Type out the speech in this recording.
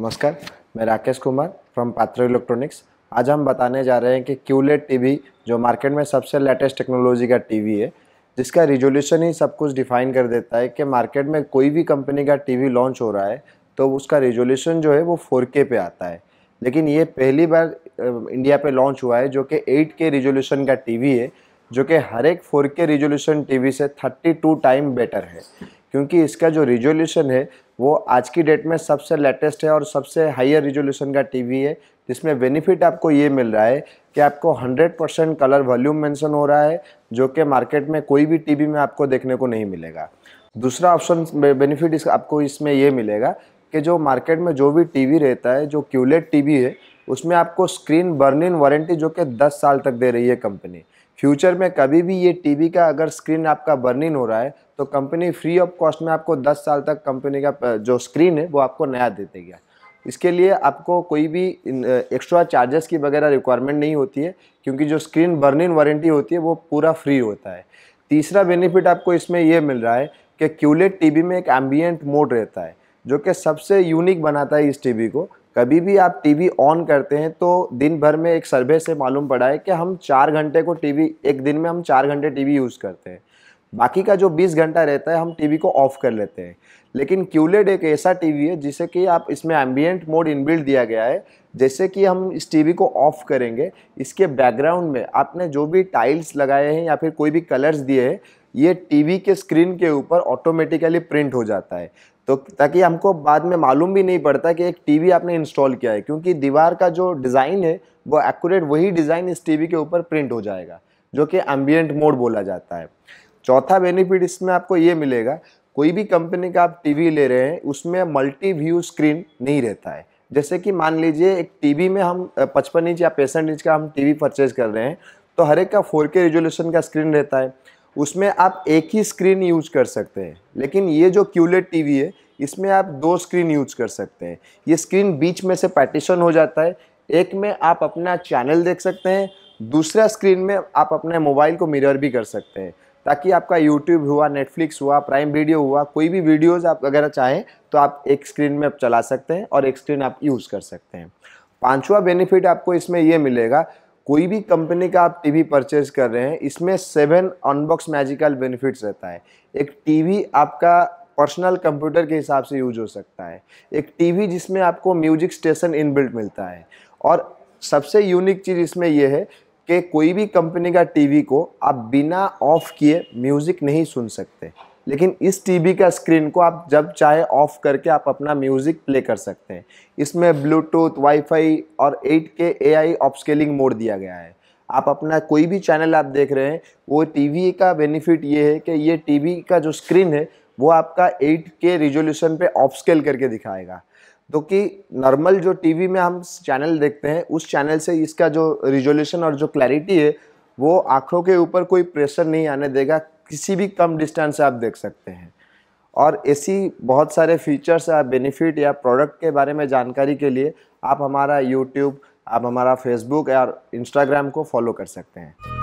नमस्कार मैं Rakesh Kumar from Patra Electronics आज हम बताने जा रहे हैं कि क्यूलेट टीवी जो मार्केट में सबसे लेटेस्ट टेक्नोलॉजी का टीवी है जिसका रिजोल्यूशन ही सब कुछ डिफाइन कर देता है कि मार्केट में कोई भी कंपनी का टीवी लॉन्च हो रहा है तो उसका रिजोल्यूशन जो है वो के पे आता है लेकिन ये पहली बार इंडिया पे लॉन्च हुआ है जो कि के रिजोल्यूशन का टीवी है जो कि हर एक फोर के रिजोल्यूशन टीवी से टू टाइम बेटर है क्योंकि इसका जो रिजोल्यूशन है वो आज की डेट में सबसे लेटेस्ट है और सबसे हाइयर रिजोल्यूशन का टीवी है जिसमें बेनिफिट आपको ये मिल रहा है कि आपको 100 परसेंट कलर वॉल्यूम मेंशन हो रहा है जो कि मार्केट में कोई भी टीवी में आपको देखने को नहीं मिलेगा दूसरा ऑप्शन बेनिफिट इस आपको इसमें ये मिलेगा कि जो मार्केट में जो भी टीवी रहता है जो क्यूलेट टीवी है उसमें आपको स्क्रीन बर्न इन वारंटी जो कि 10 साल तक दे रही है कंपनी फ्यूचर में कभी भी ये टीवी का अगर स्क्रीन आपका बर्निंग हो रहा है तो कंपनी फ्री ऑफ कॉस्ट में आपको 10 साल तक कंपनी का जो स्क्रीन है वो आपको नया दे देगा इसके लिए आपको कोई भी एक्स्ट्रा चार्जेस की वगैरह रिक्वायरमेंट नहीं होती है क्योंकि जो स्क्रीन बर्निंग वारंटी होती है वो पूरा फ्री होता है तीसरा बेनिफिट आपको इसमें यह मिल रहा है कि क्यूलेट टीवी में एक एम्बियंट मोड रहता है जो कि सबसे यूनिक बनाता है इस टीवी को कभी भी आप टीवी ऑन करते हैं तो दिन भर में एक सर्वे से मालूम पड़ा है कि हम चार घंटे को टीवी एक दिन में हम चार घंटे टीवी यूज़ करते हैं बाकी का जो 20 घंटा रहता है हम टीवी को ऑफ कर लेते हैं लेकिन क्यूलेड एक ऐसा टीवी है जिसे कि आप इसमें एम्बियंट मोड इनबिल्ट दिया गया है जैसे कि हम इस टीवी को ऑफ करेंगे इसके बैकग्राउंड में आपने जो भी टाइल्स लगाए हैं या फिर कोई भी कलर्स दिए हैं ये टीवी के स्क्रीन के ऊपर ऑटोमेटिकली प्रिंट हो जाता है तो ताकि हमको बाद में मालूम भी नहीं पड़ता कि एक टीवी आपने इंस्टॉल किया है क्योंकि दीवार का जो डिज़ाइन है वो एक्यूरेट वही डिज़ाइन इस टीवी के ऊपर प्रिंट हो जाएगा जो कि एम्बियंट मोड बोला जाता है चौथा बेनिफिट इसमें आपको ये मिलेगा कोई भी कंपनी का आप टीवी ले रहे हैं उसमें मल्टी व्यू स्क्रीन नहीं रहता है जैसे कि मान लीजिए एक टीवी में हम पचपन इंच या पैंसठ इंच का हम टीवी परचेज कर रहे हैं तो हर एक का फोर के रेजोल्यूशन का स्क्रीन रहता है उसमें आप एक ही स्क्रीन यूज कर सकते हैं लेकिन ये जो क्यूलेट टीवी है इसमें आप दो स्क्रीन यूज कर सकते हैं ये स्क्रीन बीच में से पार्टीशन हो जाता है एक में आप अपना चैनल देख सकते हैं दूसरा स्क्रीन में आप अपने मोबाइल को मिरर भी कर सकते हैं ताकि आपका यूट्यूब हुआ नेटफ्लिक्स हुआ प्राइम वीडियो हुआ कोई भी वीडियोस आप अगर चाहें तो आप एक स्क्रीन में चला सकते हैं और एक स्क्रीन आप यूज़ कर सकते हैं पांचवा बेनिफिट आपको इसमें यह मिलेगा कोई भी कंपनी का आप टीवी परचेज कर रहे हैं इसमें सेवन अनबॉक्स मैजिकल बेनिफिट्स रहता है एक टीवी आपका पर्सनल कंप्यूटर के हिसाब से यूज हो सकता है एक टीवी जिसमें आपको म्यूजिक स्टेशन इनबिल्ट मिलता है और सबसे यूनिक चीज़ इसमें यह है कि कोई भी कंपनी का टीवी को आप बिना ऑफ किए म्यूज़िक नहीं सुन सकते लेकिन इस टीवी का स्क्रीन को आप जब चाहे ऑफ करके आप अपना म्यूज़िक प्ले कर सकते हैं इसमें ब्लूटूथ वाईफाई और 8K AI ऑप्स्केलिंग मोड दिया गया है आप अपना कोई भी चैनल आप देख रहे हैं वो टीवी का बेनिफिट ये है कि ये टीवी का जो स्क्रीन है वो आपका 8K रिजोल्यूशन पे स्केल करके दिखाएगा तो कि नॉर्मल जो टीवी में हम चैनल देखते हैं उस चैनल से इसका जो रिजोल्यूशन और जो क्लैरिटी है वो आँखों के ऊपर कोई प्रेशर नहीं आने देगा किसी भी कम डिस्टेंस से आप देख सकते हैं और ऐसी बहुत सारे फीचर्स या बेनिफिट या प्रोडक्ट के बारे में जानकारी के लिए आप हमारा यूट्यूब आप हमारा फेसबुक या इंस्टाग्राम को फॉलो कर सकते हैं